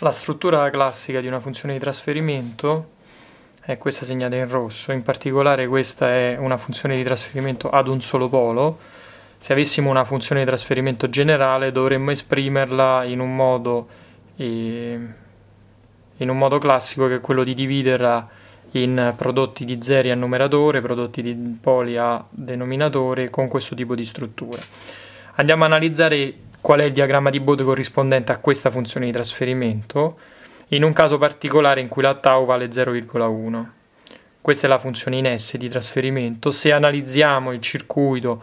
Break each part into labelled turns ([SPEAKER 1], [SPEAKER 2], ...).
[SPEAKER 1] La struttura classica di una funzione di trasferimento è questa segnata in rosso, in particolare questa è una funzione di trasferimento ad un solo polo. Se avessimo una funzione di trasferimento generale dovremmo esprimerla in un modo, eh, in un modo classico che è quello di dividerla in prodotti di zeri a numeratore, prodotti di poli a denominatore con questo tipo di struttura. Andiamo a analizzare qual è il diagramma di Bode corrispondente a questa funzione di trasferimento in un caso particolare in cui la tau vale 0,1. Questa è la funzione in S di trasferimento. Se analizziamo il circuito,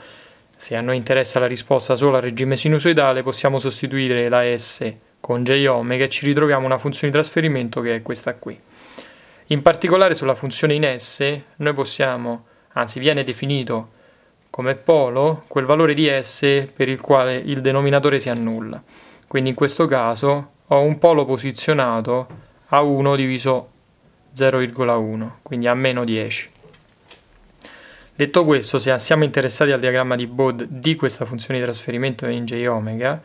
[SPEAKER 1] se a noi interessa la risposta solo al regime sinusoidale, possiamo sostituire la S con j omega e ci ritroviamo una funzione di trasferimento che è questa qui. In particolare sulla funzione in S noi possiamo, anzi viene definito come polo quel valore di S per il quale il denominatore si annulla. Quindi in questo caso ho un polo posizionato a 1 diviso 0,1, quindi a meno 10. Detto questo, se siamo interessati al diagramma di Bode di questa funzione di trasferimento in j omega,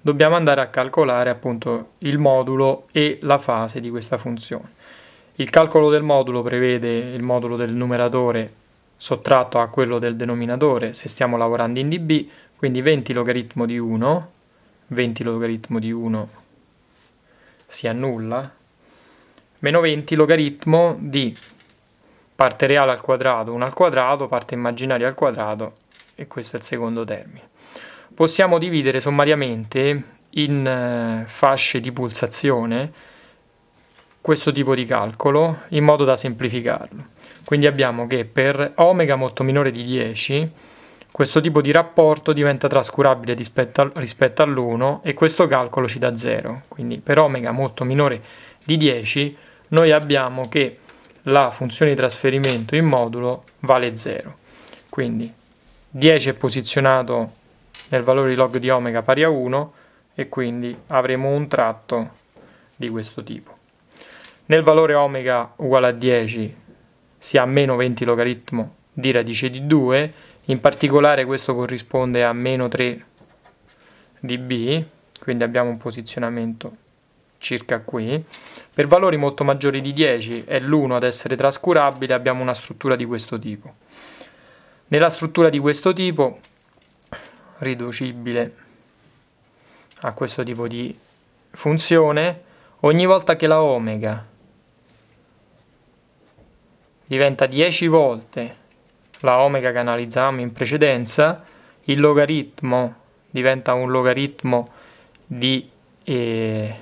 [SPEAKER 1] dobbiamo andare a calcolare appunto il modulo e la fase di questa funzione. Il calcolo del modulo prevede il modulo del numeratore sottratto a quello del denominatore se stiamo lavorando in dB, quindi 20 logaritmo di 1, 20 logaritmo di 1 si annulla, meno 20 logaritmo di parte reale al quadrato 1 al quadrato, parte immaginaria al quadrato e questo è il secondo termine. Possiamo dividere sommariamente in eh, fasce di pulsazione questo tipo di calcolo in modo da semplificarlo. Quindi abbiamo che per omega molto minore di 10 questo tipo di rapporto diventa trascurabile rispetto, all'1 e questo calcolo ci dà 0. Quindi per omega molto minore di 10 noi abbiamo che la funzione di trasferimento in modulo vale 0. Quindi 10 è posizionato nel valore di log di omega pari a 1 e quindi avremo un tratto di questo tipo. Nel valore omega uguale a 10 sia a meno 20 logaritmo di radice di 2, in particolare questo corrisponde a meno 3 di b, quindi abbiamo un posizionamento circa qui. Per valori molto maggiori di 10 è l'1 ad essere trascurabile, abbiamo una struttura di questo tipo. Nella struttura di questo tipo, riducibile a questo tipo di funzione, ogni volta che la omega diventa 10 volte la omega che analizzavamo in precedenza, il logaritmo diventa un logaritmo di eh,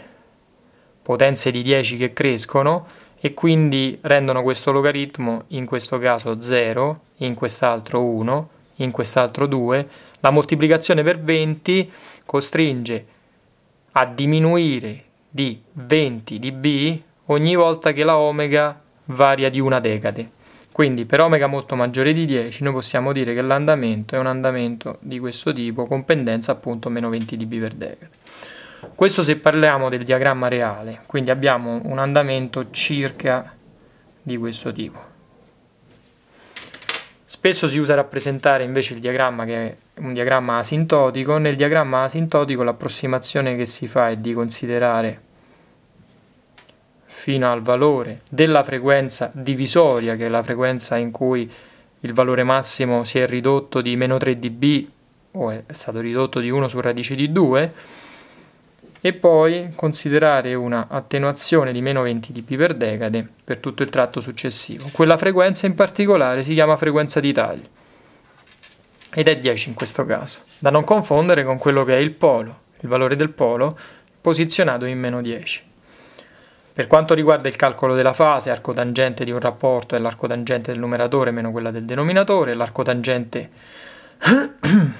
[SPEAKER 1] potenze di 10 che crescono e quindi rendono questo logaritmo in questo caso 0, in quest'altro 1, in quest'altro 2. La moltiplicazione per 20 costringe a diminuire di 20 di b ogni volta che la omega varia di una decade. Quindi per omega molto maggiore di 10 noi possiamo dire che l'andamento è un andamento di questo tipo con pendenza appunto meno 20 dB per decade. Questo se parliamo del diagramma reale, quindi abbiamo un andamento circa di questo tipo. Spesso si usa rappresentare invece il diagramma che è un diagramma asintotico, nel diagramma asintotico l'approssimazione che si fa è di considerare fino al valore della frequenza divisoria, che è la frequenza in cui il valore massimo si è ridotto di meno 3 dB o è stato ridotto di 1 su radice di 2, e poi considerare una attenuazione di meno 20 dB per decade per tutto il tratto successivo. Quella frequenza in particolare si chiama frequenza di taglio ed è 10 in questo caso, da non confondere con quello che è il polo, il valore del polo posizionato in meno 10. Per quanto riguarda il calcolo della fase, arco tangente di un rapporto è l'arco tangente del numeratore meno quella del denominatore, l'arco tangente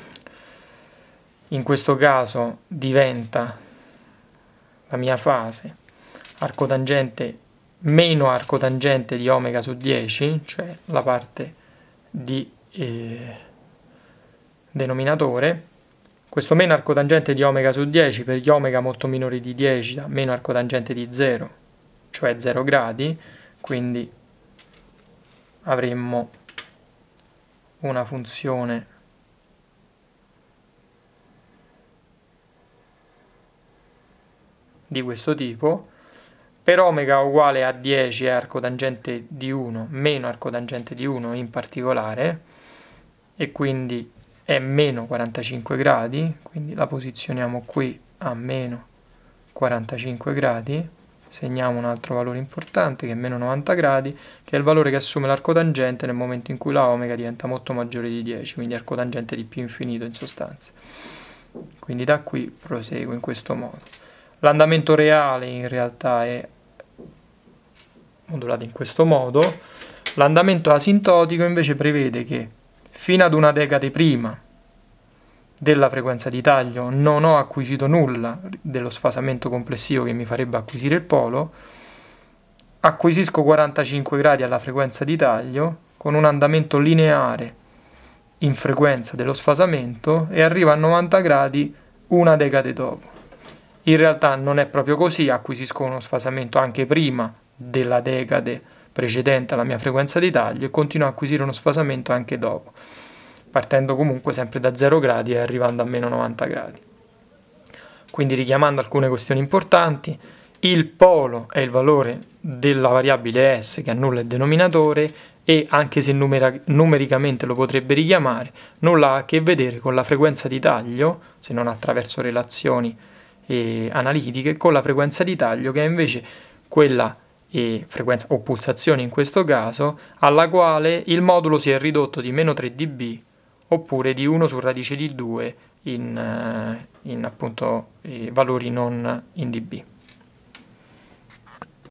[SPEAKER 1] in questo caso diventa la mia fase arco tangente meno arco tangente di omega su 10, cioè la parte di eh, denominatore, questo meno arco tangente di omega su 10 per gli omega molto minori di 10 da meno arco tangente di 0 cioè 0 gradi, quindi avremmo una funzione di questo tipo per omega uguale a 10 è arcotangente di 1 meno arcotangente di 1 in particolare e quindi è meno 45 gradi quindi la posizioniamo qui a meno 45 gradi segniamo un altro valore importante che è meno 90 gradi, che è il valore che assume l'arco tangente nel momento in cui la omega diventa molto maggiore di 10, quindi arco tangente di più infinito in sostanza. Quindi da qui proseguo in questo modo. L'andamento reale in realtà è modulato in questo modo, l'andamento asintotico invece prevede che fino ad una decade prima della frequenza di taglio non ho acquisito nulla dello sfasamento complessivo che mi farebbe acquisire il polo, acquisisco 45 gradi alla frequenza di taglio con un andamento lineare in frequenza dello sfasamento e arrivo a 90 gradi una decade dopo. In realtà non è proprio così, acquisisco uno sfasamento anche prima della decade precedente alla mia frequenza di taglio e continuo a acquisire uno sfasamento anche dopo partendo comunque sempre da 0 gradi e arrivando a meno 90 gradi. Quindi richiamando alcune questioni importanti, il polo è il valore della variabile s che annulla il denominatore e anche se numericamente lo potrebbe richiamare, nulla ha a che vedere con la frequenza di taglio, se non attraverso relazioni eh, analitiche, con la frequenza di taglio che è invece quella eh, frequenza o pulsazione in questo caso, alla quale il modulo si è ridotto di meno 3 dB oppure di 1 su radice di 2 in, eh, in appunto, valori non in dB.